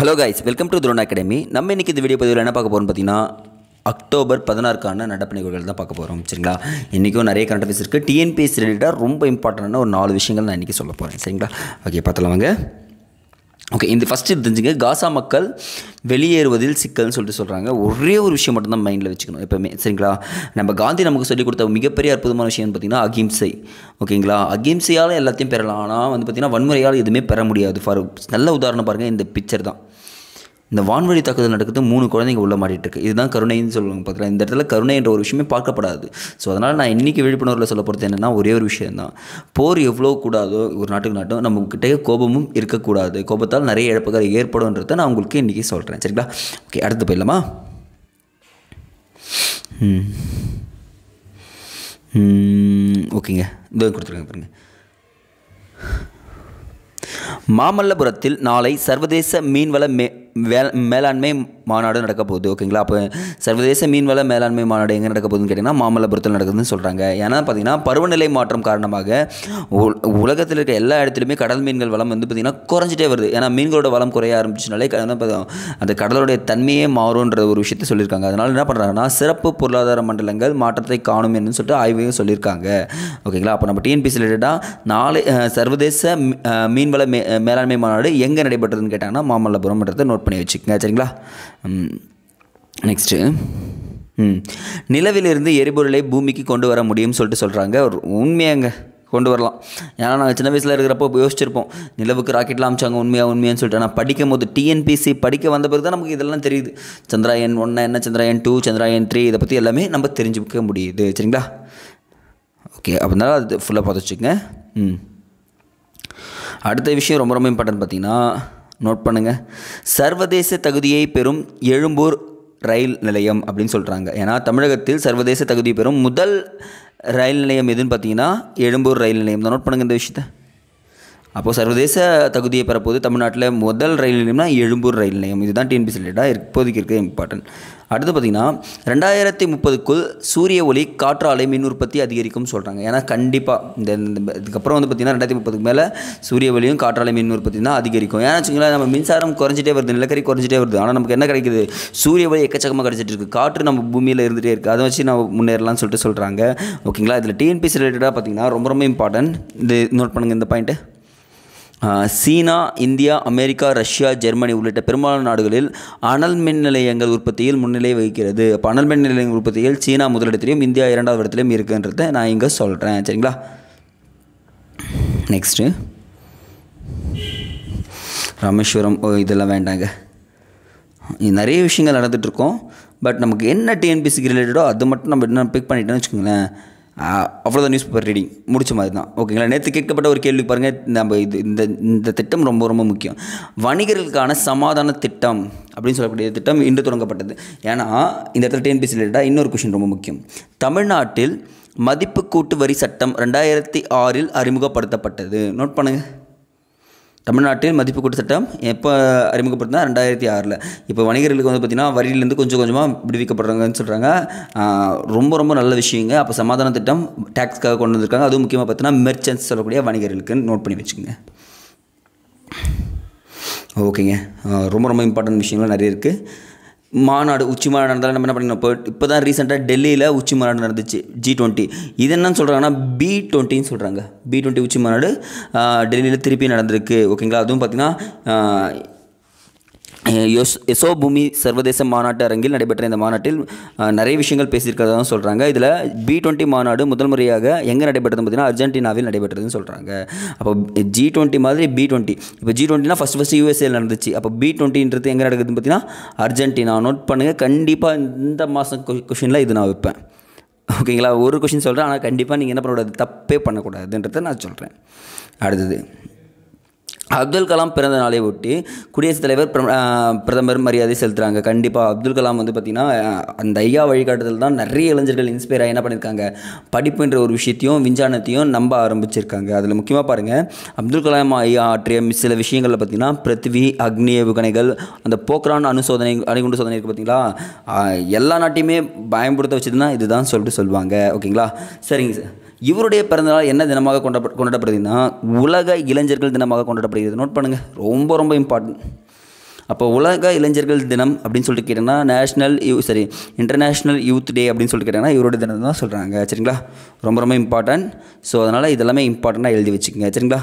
hello guys welcome to துரோன் academy நம்ம இன்றைக்கி இந்த வீடியோ பதிவில் என்ன பார்க்க போகிறோம் பார்த்தீங்கன்னா அக்டோபர் பதினாறுக்கான நடப்பு நிகழ்வுகள் தான் பார்க்க போகிறோம் சரிங்களா இன்றைக்கும் நிறைய கரண்ட் அஃபேர்ஸ் இருக்குது டிஎன்பிஎஸ் ரிலேட்டடாக ரொம்ப இம்பார்ட்டண்டான ஒரு நாலு விஷயங்கள் நான் இன்றைக்கி சொல்ல போகிறேன் சரிங்களா ஓகே பார்த்துலாம் வாங்க ஓகே இந்த ஃபஸ்ட்டு தெரிஞ்சுங்க காசா மக்கள் வெளியேறுவதில் சிக்கல்னு சொல்லிட்டு சொல்கிறாங்க ஒரே ஒரு விஷயம் மட்டும்தான் மைண்டில் வச்சுக்கணும் எப்போவுமே சரிங்களா நம்ம காந்தி நமக்கு சொல்லிக் கொடுத்த மிகப்பெரிய அற்புதமான விஷயம்னு பார்த்திங்கன்னா அகிம்சை ஓகேங்களா அகிம்சையால் எல்லாத்தையும் பெறலாம் ஆனால் வந்து பார்த்திங்கன்னா வன்முறையால் எதுவுமே பெற முடியாது ஃபார் நல்ல உதாரணம் பாருங்கள் இந்த பிக்சர் தான் இந்த வான்வழி தாக்குதல் நடக்குது மூணு குழந்தைங்க உள்ள மாட்டிட்டு இருக்கு இதுதான் கருணைன்னு சொல்லுவாங்க பார்க்கலாம் இந்த இடத்துல கருணை என்ற ஒரு விஷயமே பார்க்கப்படாது ஸோ அதனால் நான் இன்றைக்கி விழிப்புணர்வில் சொல்ல போகிறது என்னென்னா ஒரே ஒரு விஷயம் தான் போர் எவ்வளோ கூடாதோ ஒரு நாட்டுக்கு நாட்டும் நம்மக்கிட்டே கோபமும் இருக்கக்கூடாது கோபத்தால் நிறைய இழப்புகள் ஏற்படும்ன்றதை நான் உங்களுக்கு இன்றைக்கி சொல்கிறேன் சரிங்களா ஓகே அடுத்து போயிடலாமா ஓகேங்க இந்த கொடுத்துருங்க பாருங்க மாமல்லபுரத்தில் நாளை சர்வதேச மீன்வள மே வே மேலாண்மை மாநாடு நடக்க போகுது ஓகேங்களா அப்போ சர்வதேச மீன்வள மேலாண்மை மாநாடு எங்கே நடக்க போகுதுன்னு கேட்டிங்கன்னா மாமல்லபுரத்தில் நடக்குதுன்னு சொல்கிறாங்க ஏன்னா பார்த்திங்கன்னா பருவநிலை மாற்றம் காரணமாக உலகத்தில் இருக்க எல்லா இடத்துலையுமே கடல் மீன்கள் வளம் வந்து பார்த்திங்கன்னா குறைஞ்சிட்டே வருது ஏன்னா மீன்களோட வளம் குறைய ஆரம்பிச்சுனாலே அந்த கடலுடைய தன்மையே மாறும்ன்ற ஒரு விஷயத்தை சொல்லியிருக்காங்க அதனால் என்ன பண்ணுறாங்கன்னா சிறப்பு பொருளாதார மண்டலங்கள் மாற்றத்தை காணும் என்று சொல்லிட்டு ஆய்வையும் சொல்லியிருக்காங்க ஓகேங்களா அப்போ நம்ம டிஎன்பிசி ரிலேட்டடாக நாளை சர்வதேச மீன்வள மே மேலாண்மை மாநாடு எங்கே நடைபெற்றதுன்னு கேட்டாங்கன்னா மாமல்லபுரம்ன்றதை நோட் நோட் பண்ணி வச்சுக்கோங்க சரிங்களா நெக்ஸ்ட்டு ம் நிலவிலிருந்து எரிபொருளை பூமிக்கு கொண்டு வர முடியும்னு சொல்லிட்டு சொல்கிறாங்க உண்மையாங்க கொண்டு வரலாம் ஏன்னா நாங்கள் சின்ன வயசில் இருக்கிறப்போ யோசிச்சிருப்போம் நிலவுக்கு ராக்கெட்லாம் அமிச்சாங்க உண்மையாக உண்மையான்னு சொல்லிட்டு ஆனால் படிக்கும் போது டிஎன்பிசி படிக்க வந்த பிறகு தான் நமக்கு இதெல்லாம் தெரியுது சந்திராயன் ஒன்று என்ன சந்திராயன் டூ சந்திராயன் த்ரீ இதை பற்றி எல்லாமே நம்ம தெரிஞ்சுக்க முடியுது சரிங்களா ஓகே அப்படினால அது ஃபுல்லாக பார்த்து வச்சுக்கோங்க ம் அடுத்த விஷயம் ரொம்ப ரொம்ப இம்பார்ட்டன்ட் பார்த்தீங்கன்னா நோட் பண்ணுங்கள் சர்வதேச தகுதியை பெறும் எழும்பூர் ரயில் நிலையம் அப்படின்னு சொல்கிறாங்க ஏன்னா தமிழகத்தில் சர்வதேச தகுதி பெறும் முதல் ரயில் நிலையம் எதுன்னு பார்த்தீங்கன்னா எழும்பூர் ரயில் நிலையம் தான் நோட் பண்ணுங்கள் இந்த விஷயத்தை அப்போது சர்வதேச தகுதியை பெறப்போது தமிழ்நாட்டில் முதல் ரயில் நிலையம்னா எழும்பூர் ரயில் நிலையம் இதுதான் டிஎன்பிசி ரிலேட்டாக இப்போதைக்கு இருக்க இம்பார்ட்டன்ட் அடுத்து பார்த்திங்கன்னா ரெண்டாயிரத்தி முப்பதுக்குள் சூரிய ஒளி காற்றாலை மின் உற்பத்தி அதிகரிக்கும்னு சொல்கிறாங்க ஏன்னா கண்டிப்பாக இந்த இதுக்கப்புறம் வந்து பார்த்திங்கன்னா ரெண்டாயிரத்தி முப்பதுக்கு மேலே சூரிய ஒளியும் காற்றாலை மின் உற்பத்தி தான் அதிகரிக்கும் ஏன்னா வச்சுங்களேன் நம்ம மின்சாரம் குறைஞ்சிட்டே வருது நிலக்கரி குறைஞ்சிட்டே வருது ஆனால் நமக்கு என்ன கிடைக்குது சூரிய ஒளி எக்கச்சக்கமாக கிடச்சிட்டு இருக்குது காற்று நம்ம பூமியில் இருந்துகிட்டே இருக்குது அதை வச்சு நம்ம முன்னேறலாம்னு சொல்லிட்டு சொல்கிறாங்க ஓகேங்களா இதில் டிஎன்பிசி ரிலேட்டடாக பார்த்திங்கன்னா ரொம்ப ரொம்ப இம்பார்ட்டன்ட் இது நோட் பண்ணுங்கள் இந்த பாயிண்ட்டு சீனா இந்தியா அமெரிக்கா ரஷ்யா ஜெர்மனி உள்ளிட்ட பெரும்பாலான நாடுகளில் அனல் மின் நிலையங்கள் உற்பத்தியில் முன்னிலை வகிக்கிறது அப்போ அனல் மின் நிலையங்கள் உற்பத்தியில் சீனா முதலிடத்திலையும் இந்தியா இரண்டாவது இடத்துலையும் இருக்குன்றதை நான் இங்கே சொல்கிறேன் சரிங்களா நெக்ஸ்ட்டு ராமேஸ்வரம் ஓ இதெல்லாம் வேண்டாங்க நிறைய விஷயங்கள் நடந்துகிட்ருக்கோம் பட் நமக்கு என்ன டிஎன்பிசிக்கு ரிலேட்டடோ அது மட்டும் நம்ம என்ன பிக் பண்ணிட்டோன்னு வச்சுக்கோங்களேன் அவ்வளோதான் நியூஸ் பேப்பர் ரீடிங் முடிச்ச மாதிரி தான் ஓகேங்களா நேற்று கேட்கப்பட்ட ஒரு கேள்வி பாருங்கள் நம்ம இது இந்த இந்த திட்டம் ரொம்ப ரொம்ப முக்கியம் வணிகர்களுக்கான சமாதான திட்டம் அப்படின்னு சொல்லக்கூடிய திட்டம் இன்று தொடங்கப்பட்டது ஏன்னா இந்த இடத்துல டிஎன்பிசி ரிலேட்டாக இன்னொரு கொஷின் ரொம்ப முக்கியம் தமிழ்நாட்டில் மதிப்பு கூட்டு வரி சட்டம் ரெண்டாயிரத்தி ஆறில் அறிமுகப்படுத்தப்பட்டது நோட் பண்ணுங்கள் தமிழ்நாட்டில் மதிப்பு கூட்டு சட்டம் எப்போ அறிமுகப்படுத்தினா ரெண்டாயிரத்தி ஆறில் இப்போ வணிகர்களுக்கு வந்து பார்த்திங்கன்னா வரியிலேருந்து கொஞ்சம் கொஞ்சமாக விடுவிக்கப்படுறாங்கன்னு சொல்கிறாங்க ரொம்ப ரொம்ப நல்ல விஷயங்க அப்போ சமாதான திட்டம் டேக்ஸ்க்காக கொண்டு வந்திருக்காங்க அதுவும் முக்கியமாக பார்த்தீங்கன்னா மெர்ச்சன்ஸ் சொல்லக்கூடிய வணிகர்களுக்கு நோட் பண்ணி வச்சுக்கோங்க ஓகேங்க ரொம்ப ரொம்ப இம்பார்ட்டன்ட் விஷயங்கள்லாம் நிறைய இருக்குது மாநாடு உச்சி மாநாடு நடந்தாலும் நம்ம என்ன பண்ணிக்கணும் இப்போ இப்போ தான் ரீசெண்டாக டெல்லியில் உச்சி மாநாடு நடந்துச்சு ஜி டுவெண்ட்டி இது என்னன்னு சொல்கிறாங்கன்னா பி டுவெண்ட்டின்னு சொல்கிறாங்க பி டுவெண்ட்டி உச்சி மாநாடு டெல்லியில் திருப்பி நடந்திருக்கு ஓகேங்களா அதுவும் பார்த்திங்கன்னா யோஸ் எசோ பூமி சர்வதேச மாநாட்டு அரங்கில் நடைபெற்ற இந்த மாநாட்டில் நிறைய விஷயங்கள் பேசியிருக்கிறதா சொல்கிறாங்க இதில் பி டுவெண்ட்டி மாநாடு முதல் முறையாக எங்கே நடைபெற்றது பார்த்தீங்கன்னா அர்ஜென்டினாவில் நடைபெற்றதுன்னு சொல்கிறாங்க அப்போ ஜி டுவெண்ட்டி மாதிரி பி டுவெண்ட்டி இப்போ ஜி டுவெண்ட்டினா ஃபஸ்ட் ஃபஸ்ட் யூஎஸ்ஏல நடந்துச்சு அப்போ பி டுவெண்ட்டின்றது எங்கே நடக்குதுன்னு பார்த்தீங்கன்னா அர்ஜென்டினா நோட் பண்ணுங்கள் கண்டிப்பாக இந்த மாதம் கொஷினில் இது நான் வைப்பேன் ஓகேங்களா ஒரு கொஷின் சொல்கிறேன் ஆனால் கண்டிப்பாக நீங்கள் என்ன பண்ணக்கூடாது தப்பே பண்ணக்கூடாதுன்றதை நான் சொல்கிறேன் அடுத்தது அப்துல் கலாம் பிறந்த நாளை ஒட்டி குடியரசுத் தலைவர் பிரதமர் மரியாதை செலுத்துகிறாங்க கண்டிப்பாக அப்துல் கலாம் வந்து பார்த்திங்கன்னா அந்த ஐயா வழிகாட்டுதல் தான் நிறைய இளைஞர்கள் இன்ஸ்பயர் என்ன பண்ணியிருக்காங்க படிப்புன்ற ஒரு விஷயத்தையும் விஞ்ஞானத்தையும் நம்ப ஆரம்பிச்சிருக்காங்க அதில் முக்கியமாக பாருங்கள் அப்துல் கலாம் ஐயா ஆற்றிய சில விஷயங்களில் பார்த்திங்கன்னா பிருத்வி அக்னி ஏவுகணைகள் அந்த போக்ரான் அனுசோதனை அணுகுண்டு சோதனை இருக்குது பார்த்திங்களா எல்லா நாட்டையுமே பயன்படுத்த வச்சதுன்னா இதுதான் சொல்லிட்டு சொல்லுவாங்க ஓகேங்களா சரிங்க சார் இவருடைய பிறந்தநாள் என்ன தினமாக கொண்ட கொண்டாடப்படுதுன்னா உலக இளைஞர்கள் தினமாக கொண்டாடப்படுகிறது நோட் பண்ணுங்கள் ரொம்ப ரொம்ப இம்பார்ட்டன்ட் அப்போ உலக இளைஞர்கள் தினம் அப்படின்னு சொல்லிட்டு கேட்டிங்கன்னா நேஷ்னல் யூ சரி இன்டர்நேஷ்னல் யூத் டே அப்படின்னு சொல்லிட்டு கேட்டிங்கன்னா இவருடைய தினம் தான் சொல்கிறாங்க சரிங்களா ரொம்ப ரொம்ப இம்பார்ட்டன்ட் ஸோ அதனால் இதெல்லாமே இம்பார்ட்டண்ட்டாக எழுதி வச்சுக்கோங்க சரிங்களா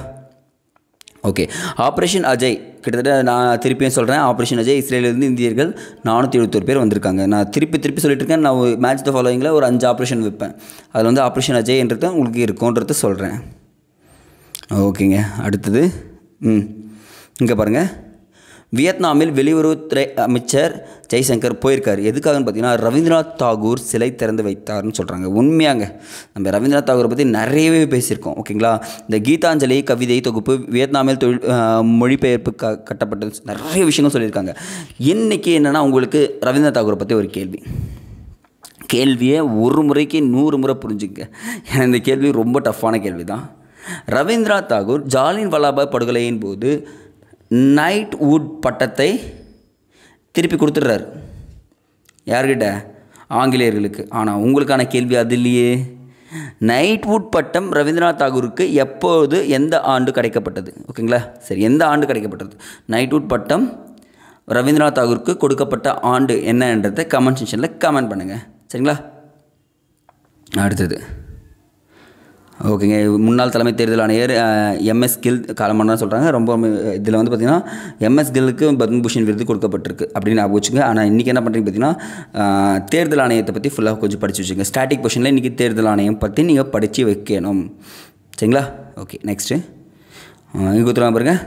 ஓகே ஆப்ரேஷன் அஜய் கிட்டத்தட்ட நான் திருப்பியும் சொல்கிறேன் ஆப்ரேஷன் அஜய் இஸ்ரேலேருந்து இந்தியர்கள் நானூற்றி எழுபத்தொரு பேர் வந்திருக்காங்க நான் திருப்பி திருப்பி சொல்லிட்டு இருக்கேன் நான் மேட்ச் த ஃபாலோயிங்கில் ஒரு அஞ்சு ஆப்ரேஷன் வைப்பேன் அதில் வந்து ஆப்ரேஷன் அஜய்ன்றது உங்களுக்கு இருக்கும்ன்றது சொல்கிறேன் ஓகேங்க அடுத்தது ம் இங்கே பாருங்கள் வியட்நாமில் வெளியுறவுத்துறை அமைச்சர் ஜெய்சங்கர் போயிருக்கார் எதுக்காகன்னு பார்த்தீங்கன்னா ரவீந்திரநாத் தாகூர் சிலை திறந்து வைத்தார்னு சொல்கிறாங்க உண்மையாங்க நம்ம ரவீந்திரநாத் தாகூரை பற்றி நிறையவே பேசியிருக்கோம் ஓகேங்களா இந்த கீதாஞ்சலி கவிதை தொகுப்பு வியட்நாமில் தொழில் மொழிபெயர்ப்பு க கட்டப்பட்டது நிறைய விஷயங்கள் சொல்லியிருக்காங்க இன்றைக்கி என்னென்னா உங்களுக்கு ரவீந்திரநாத் தாகூரை பற்றி ஒரு கேள்வி கேள்வியை ஒரு முறைக்கு நூறு முறை புரிஞ்சுங்க ஏன்னா இந்த கேள்வி ரொம்ப டஃப்பான கேள்வி தான் ரவீந்திரநாத் தாகூர் ஜாலின் வல்லாபாய் படுகொலையின் போது நைட் வுட் பட்டத்தை திருப்பி கொடுத்துட்றாரு யார்கிட்ட ஆங்கிலேயர்களுக்கு ஆனால் உங்களுக்கான கேள்வி அது இல்லையே நைட்வுட் பட்டம் ரவீந்திரநாத் தாகூருக்கு எப்போது எந்த ஆண்டு கிடைக்கப்பட்டது ஓகேங்களா சரி எந்த ஆண்டு கிடைக்கப்பட்டது நைட்வுட் பட்டம் ரவீந்திரநாத் தாகூருக்கு கொடுக்கப்பட்ட ஆண்டு என்னன்றதை கமெண்ட் செக்ஷனில் கமெண்ட் பண்ணுங்கள் சரிங்களா அடுத்தது ஓகேங்க முன்னாள் தலைமை தேர்தல் ஆணையர் எம்எஸ் கில் காலமானதான் சொல்கிறாங்க ரொம்ப இதில் வந்து பார்த்திங்கன்னா எம்எஸ் கில்லுக்கு பத்மபூஷன் விருது கொடுக்கப்பட்டிருக்கு அப்படின்னு ஞாபகம் வச்சுங்க ஆனால் இன்றைக்கி என்ன பண்ணுறீங்க பார்த்தீங்கன்னா தேர்தல் ஆணையத்தை பற்றி ஃபுல்லாக கொஞ்சம் படித்து வச்சுங்க ஸ்டாட்டிக் கொஷனில் இன்றைக்கி தேர்தல் ஆணையம் பற்றி நீங்கள் படித்து வைக்கணும் சரிங்களா ஓகே நெக்ஸ்ட்டு இங்கே கொடுத்துருவாங்க பாருங்கள்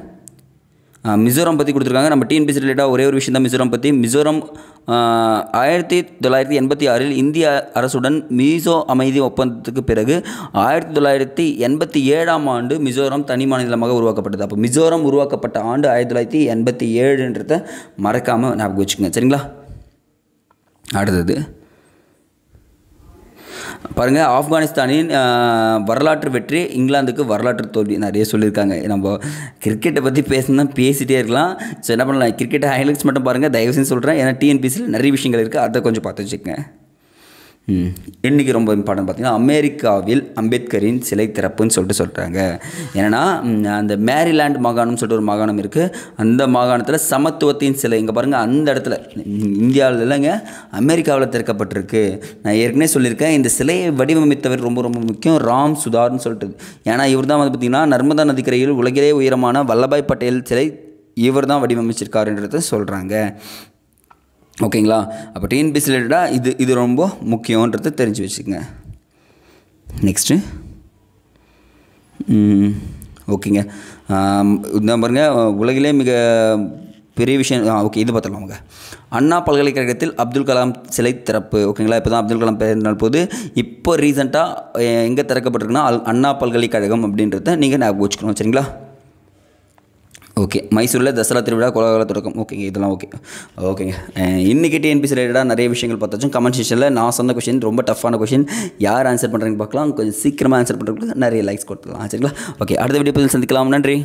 மிசோரம் பற்றி கொடுத்துருக்காங்க நம்ம டிஎன்பிசி ரிலேட்டாக ஒரே ஒரு விஷயம் தான் மிசோரம் பற்றி மிசோரம் ஆயிரத்தி தொள்ளாயிரத்தி எண்பத்தி ஆறில் இந்திய அரசுடன் மீசோ அமைதி ஒப்பந்தத்துக்கு பிறகு ஆயிரத்தி தொள்ளாயிரத்தி எண்பத்தி ஏழாம் ஆண்டு மிசோரம் தனி மாநிலமாக உருவாக்கப்பட்டது அப்போ மிசோரம் உருவாக்கப்பட்ட ஆண்டு ஆயிரத்தி தொள்ளாயிரத்தி எண்பத்தி ஏழுன்றத மறக்காமல் ஞாபகம் வச்சுக்கோங்க சரிங்களா அடுத்தது பாருங்கள் ஆப்கானிஸ்தானின் வரலாற்று வெற்றி இங்கிலாந்துக்கு வரலாற்று தோல்வி நிறைய சொல்லியிருக்காங்க நம்ம கிரிக்கெட்டை பற்றி பேசணும் பேசிகிட்டே இருக்கலாம் ஸோ என்ன பண்ணலாம் கிரிக்கெட் ஹைலைட்ஸ் மட்டும் பாருங்கள் தயவு செஞ்சு சொல்கிறேன் ஏன்னா டிஎன்பிசியில் நிறைய விஷயங்கள் இருக்குது அதை கொஞ்சம் பார்த்து வச்சுக்கோங்க இன்றைக்கி ரொம்ப இம்பார்ட்டன் பார்த்திங்கன்னா அமெரிக்காவில் அம்பேத்கரின் சிலை திறப்புன்னு சொல்லிட்டு சொல்கிறாங்க ஏன்னா அந்த மேரிலாண்ட் மாகாணம்னு சொல்லிட்டு ஒரு மாகாணம் இருக்குது அந்த மாகாணத்தில் சமத்துவத்தின் சிலை இங்கே பாருங்கள் அந்த இடத்துல இந்தியாவில் இல்லைங்க அமெரிக்காவில் திறக்கப்பட்டிருக்கு நான் ஏற்கனவே சொல்லியிருக்கேன் இந்த சிலையை வடிவமைத்தவர் ரொம்ப ரொம்ப முக்கியம் ராம் சுதார்னு சொல்லிட்டு ஏன்னா இவர் தான் வந்து பார்த்திங்கன்னா நர்மதா நதிக்கரையில் உலகிலே உயரமான வல்லபாய் பட்டேல் சிலை இவர் தான் வடிவமைச்சிருக்காருன்றத சொல்கிறாங்க ஓகேங்களா அப்போ டிஎன்பிசி ரிலேட்டடாக இது இது ரொம்ப முக்கியன்றதை தெரிஞ்சு வச்சுக்கோங்க நெக்ஸ்ட்டு ஓகேங்க இதான் பாருங்கள் உலகிலே மிக பெரிய விஷயம் ஓகே இது பார்த்துக்கலாம் அவங்க அண்ணா பல்கலைக்கழகத்தில் அப்துல் கலாம் சிலை திறப்பு ஓகேங்களா இப்போ தான் அப்துல் கலாம் பிறந்த போது இப்போ ரீசெண்டாக எங்கே திறக்கப்பட்டிருக்குன்னா அண்ணா பல்கலைக்கழகம் அப்படின்றத நீங்கள் ஞாபகம் வச்சுக்கணும் சரிங்களா ஓகே மைசூரில் தசரா திருவிழா கோலாகல தொடக்கம் ஓகேங்க இதெல்லாம் ஓகே ஓகேங்க இன்றைக்கி டிஎன்பிசி ரிலேட்டடாக நிறைய விஷயங்கள் பார்த்தாச்சும் கமெண்ட் செஷனில் நான் சொன்ன கொஷின் ரொம்ப டஃப்பான கொஷின் யார் ஆன்சர் பண்ணுறேன்னு பார்க்கலாம் கொஞ்சம் சீக்கிரமாக ஆன்சர் பண்ணுறதுக்கு நிறைய லைக்ஸ் கொடுத்துக்கலாம் சரிங்களா ஓகே அடுத்த வீடியோ சந்திக்கலாம் நன்றி